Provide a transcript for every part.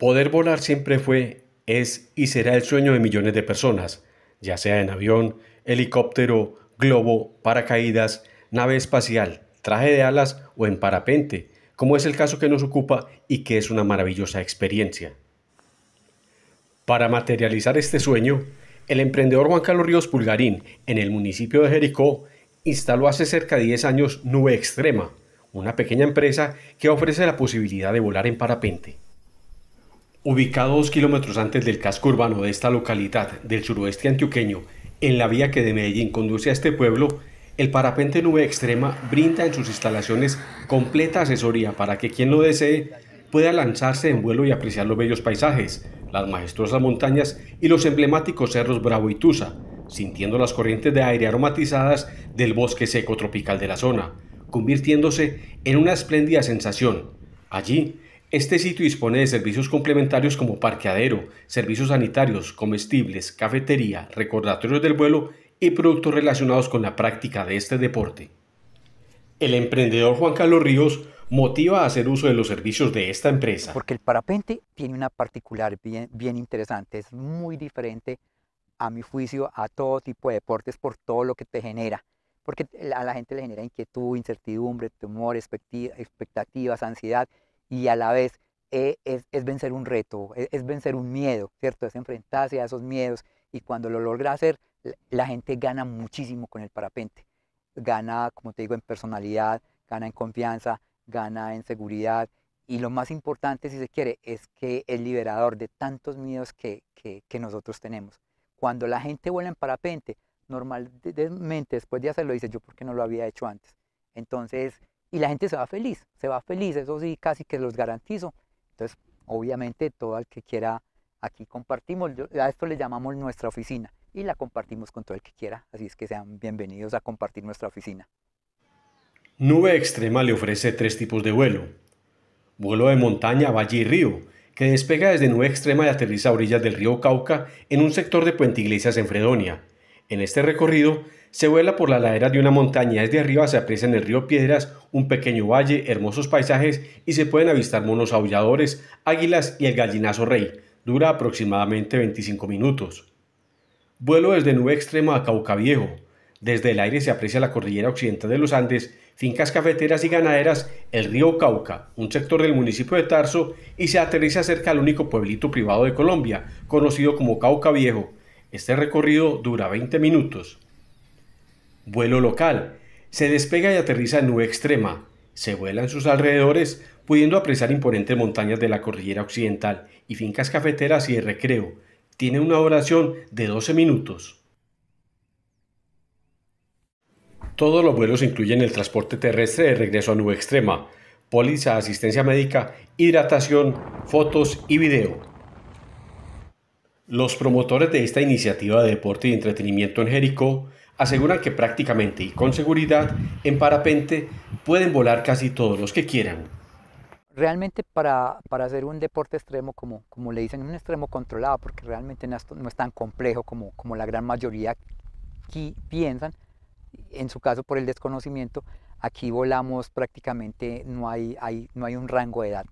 Poder volar siempre fue, es y será el sueño de millones de personas, ya sea en avión, helicóptero, globo, paracaídas, nave espacial, traje de alas o en parapente, como es el caso que nos ocupa y que es una maravillosa experiencia. Para materializar este sueño, el emprendedor Juan Carlos Ríos Pulgarín, en el municipio de Jericó, instaló hace cerca de 10 años Nube Extrema, una pequeña empresa que ofrece la posibilidad de volar en parapente. Ubicado dos kilómetros antes del casco urbano de esta localidad del suroeste antioqueño, en la vía que de Medellín conduce a este pueblo, el Parapente Nube Extrema brinda en sus instalaciones completa asesoría para que quien lo desee pueda lanzarse en vuelo y apreciar los bellos paisajes, las majestuosas montañas y los emblemáticos cerros Bravo y Tusa, sintiendo las corrientes de aire aromatizadas del bosque seco tropical de la zona, convirtiéndose en una espléndida sensación. Allí este sitio dispone de servicios complementarios como parqueadero, servicios sanitarios, comestibles, cafetería, recordatorios del vuelo y productos relacionados con la práctica de este deporte. El emprendedor Juan Carlos Ríos motiva a hacer uso de los servicios de esta empresa. Porque el parapente tiene una particular bien, bien interesante, es muy diferente a mi juicio a todo tipo de deportes por todo lo que te genera, porque a la gente le genera inquietud, incertidumbre, temor, expectativas, ansiedad y a la vez eh, es, vencer un reto, e, es, vencer un miedo, ¿cierto? Es enfrentarse a esos miedos y cuando lo logra hacer, la, gente gana muchísimo con el parapente. Gana, como te digo, en personalidad, gana en confianza, gana en seguridad y lo más importante, si se quiere, es que es liberador de tantos miedos que, que, que nosotros tenemos. Cuando la gente vuela en parapente, normalmente después de hacerlo dice, yo por qué no lo había hecho antes. Entonces, y la gente se va feliz, se va feliz, eso sí, casi que los garantizo. Entonces, obviamente, todo el que quiera, aquí compartimos, a esto le llamamos nuestra oficina y la compartimos con todo el que quiera, así es que sean bienvenidos a compartir nuestra oficina. Nube Extrema le ofrece tres tipos de vuelo. Vuelo de montaña, valle y río, que despega desde Nube Extrema y aterriza a orillas del río Cauca en un sector de Puente Iglesias en Fredonia. En este recorrido se vuela por la ladera de una montaña, desde arriba se aprecia en el río Piedras, un pequeño valle, hermosos paisajes y se pueden avistar monos aulladores, águilas y el gallinazo rey. Dura aproximadamente 25 minutos. Vuelo desde Nube Extrema a Cauca Viejo. Desde el aire se aprecia la cordillera occidental de los Andes, fincas cafeteras y ganaderas, el río Cauca, un sector del municipio de Tarso, y se aterriza cerca al único pueblito privado de Colombia, conocido como Cauca Viejo, este recorrido dura 20 minutos. Vuelo local. Se despega y aterriza en nube extrema. Se vuela en sus alrededores, pudiendo apreciar imponentes montañas de la cordillera occidental y fincas cafeteras y de recreo. Tiene una duración de 12 minutos. Todos los vuelos incluyen el transporte terrestre de regreso a nube extrema, póliza, asistencia médica, hidratación, fotos y video. Los promotores de esta iniciativa de deporte y entretenimiento en Jericó aseguran que prácticamente y con seguridad en parapente pueden volar casi todos los que quieran. Realmente para, para hacer un deporte extremo, como, como le dicen, un extremo controlado, porque realmente no es, no es tan complejo como, como la gran mayoría aquí piensan, en su caso por el desconocimiento, aquí volamos prácticamente, no hay, hay, no hay un rango de edad,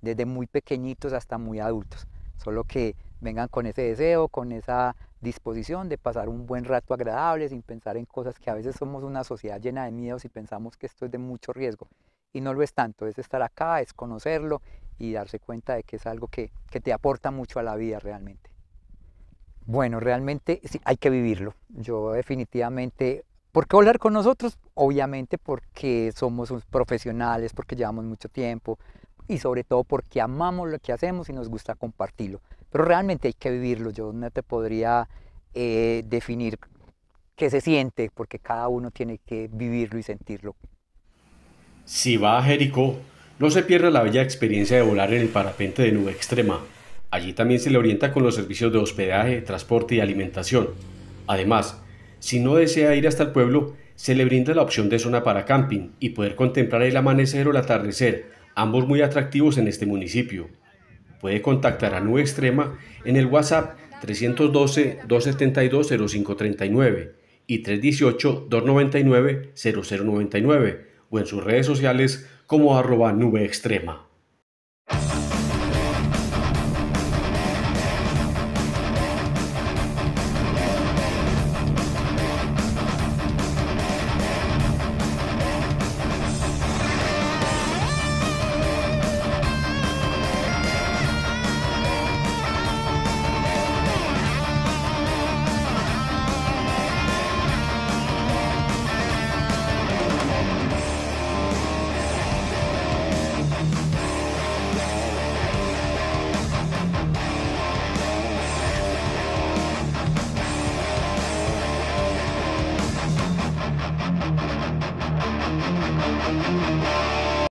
desde muy pequeñitos hasta muy adultos, solo que vengan con ese deseo, con esa disposición de pasar un buen rato agradable sin pensar en cosas que a veces somos una sociedad llena de miedos y pensamos que esto es de mucho riesgo. Y no lo es tanto, es estar acá, es conocerlo y darse cuenta de que es algo que, te aporta mucho a la vida realmente. Bueno, realmente sí, hay que vivirlo. Yo definitivamente, ¿por qué hablar con nosotros? Obviamente porque somos profesionales, porque llevamos mucho tiempo, y sobre todo porque amamos lo que hacemos y nos gusta compartirlo. Pero realmente hay que vivirlo, yo no te podría eh, definir qué se siente, porque cada uno tiene que vivirlo y sentirlo. Si va a Jericó, no se pierda la bella experiencia de volar en el parapente de nube extrema. Allí también se le orienta con los servicios de hospedaje, transporte y alimentación. Además, si no desea ir hasta el pueblo, se le brinda la opción de zona para camping y poder contemplar el amanecer o el atardecer ambos muy atractivos en este municipio. Puede contactar a Nube Extrema en el WhatsApp 312-272-0539 y 318-299-0099 o en sus redes sociales como arroba nube extrema.